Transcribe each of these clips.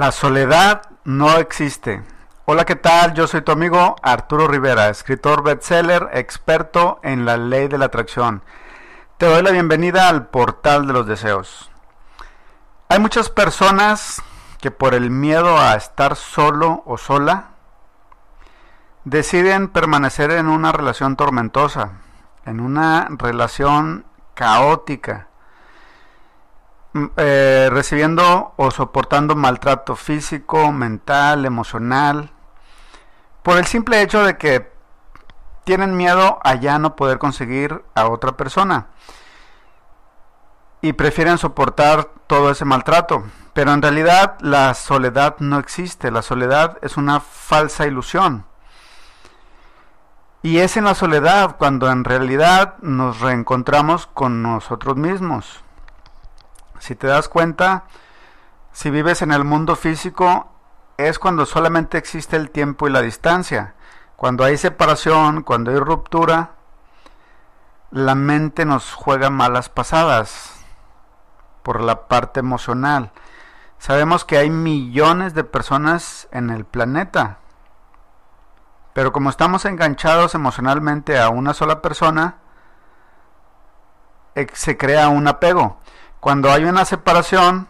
La soledad no existe. Hola, ¿qué tal? Yo soy tu amigo Arturo Rivera, escritor bestseller, experto en la ley de la atracción. Te doy la bienvenida al portal de los deseos. Hay muchas personas que por el miedo a estar solo o sola, deciden permanecer en una relación tormentosa, en una relación caótica, Mm, eh, recibiendo o soportando maltrato físico, mental, emocional, por el simple hecho de que tienen miedo a ya no poder conseguir a otra persona y prefieren soportar todo ese maltrato. Pero en realidad la soledad no existe, la soledad es una falsa ilusión. Y es en la soledad cuando en realidad nos reencontramos con nosotros mismos. Si te das cuenta, si vives en el mundo físico, es cuando solamente existe el tiempo y la distancia. Cuando hay separación, cuando hay ruptura, la mente nos juega malas pasadas por la parte emocional. Sabemos que hay millones de personas en el planeta, pero como estamos enganchados emocionalmente a una sola persona, se crea un apego. Cuando hay una separación,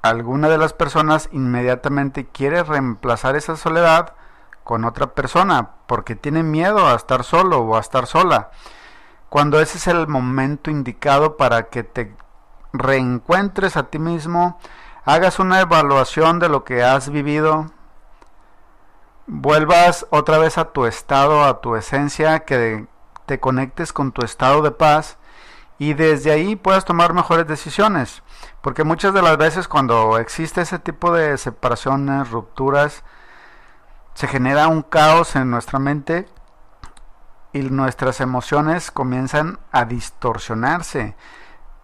alguna de las personas inmediatamente quiere reemplazar esa soledad con otra persona porque tiene miedo a estar solo o a estar sola. Cuando ese es el momento indicado para que te reencuentres a ti mismo, hagas una evaluación de lo que has vivido, vuelvas otra vez a tu estado, a tu esencia, que te conectes con tu estado de paz y desde ahí puedas tomar mejores decisiones. Porque muchas de las veces cuando existe ese tipo de separaciones, rupturas, se genera un caos en nuestra mente y nuestras emociones comienzan a distorsionarse.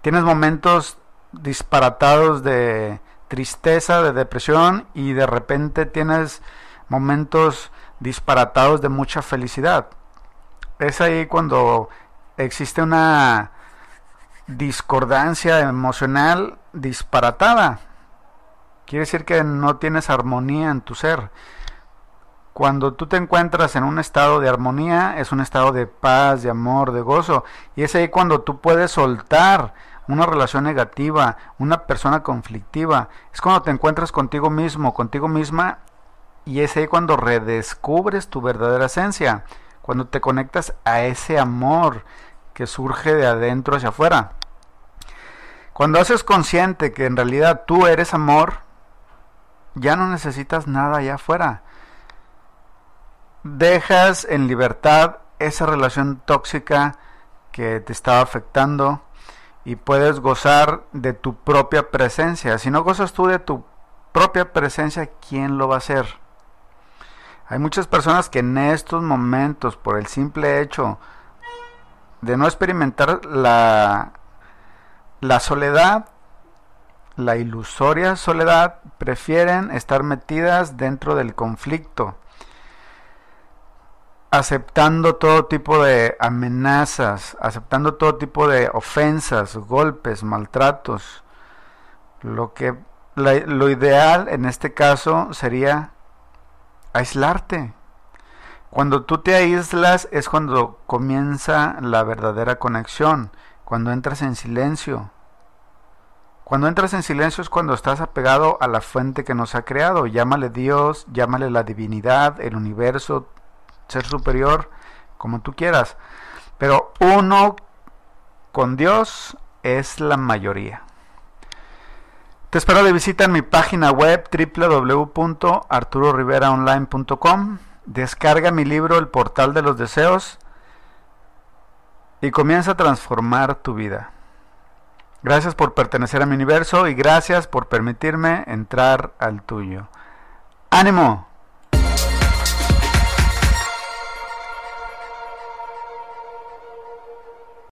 Tienes momentos disparatados de tristeza, de depresión y de repente tienes momentos disparatados de mucha felicidad. Es ahí cuando existe una discordancia emocional disparatada. Quiere decir que no tienes armonía en tu ser. Cuando tú te encuentras en un estado de armonía, es un estado de paz, de amor, de gozo. Y es ahí cuando tú puedes soltar una relación negativa, una persona conflictiva. Es cuando te encuentras contigo mismo, contigo misma. Y es ahí cuando redescubres tu verdadera esencia. Cuando te conectas a ese amor que surge de adentro hacia afuera. Cuando haces consciente que en realidad tú eres amor, ya no necesitas nada allá afuera. Dejas en libertad esa relación tóxica que te estaba afectando y puedes gozar de tu propia presencia. Si no gozas tú de tu propia presencia, ¿quién lo va a hacer? Hay muchas personas que en estos momentos, por el simple hecho de no experimentar la la soledad, la ilusoria soledad, prefieren estar metidas dentro del conflicto, aceptando todo tipo de amenazas, aceptando todo tipo de ofensas, golpes, maltratos. Lo que lo ideal en este caso sería aislarte. Cuando tú te aíslas es cuando comienza la verdadera conexión cuando entras en silencio. Cuando entras en silencio es cuando estás apegado a la fuente que nos ha creado. Llámale Dios, llámale la divinidad, el universo, ser superior, como tú quieras. Pero uno con Dios es la mayoría. Te espero de visita en mi página web www.arturoriveraonline.com. Descarga mi libro El Portal de los Deseos y comienza a transformar tu vida. Gracias por pertenecer a mi universo y gracias por permitirme entrar al tuyo. ¡Ánimo!